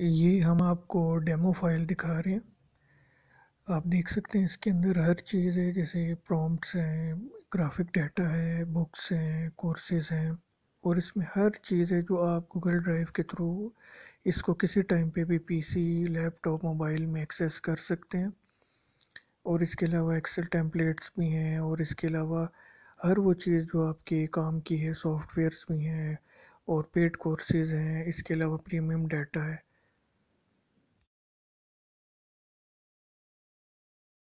ये हम आपको डेमो फाइल दिखा रहे हैं आप देख सकते हैं इसके अंदर हर चीज़ है जैसे प्रॉम्प्ट्स हैं ग्राफिक डाटा है बुक्स हैं कोर्सेज हैं और इसमें हर चीज़ है जो आप गूगल ड्राइव के थ्रू इसको किसी टाइम पे भी पीसी लैपटॉप मोबाइल में एक्सेस कर सकते हैं और इसके अलावा एक्सेल टेम्पलेट्स भी हैं और इसके अलावा हर वो चीज़ जो आपके काम की है सॉफ्टवेयर्स भी हैं और पेड कोर्सेज हैं इसके अलावा प्रीमियम डाटा है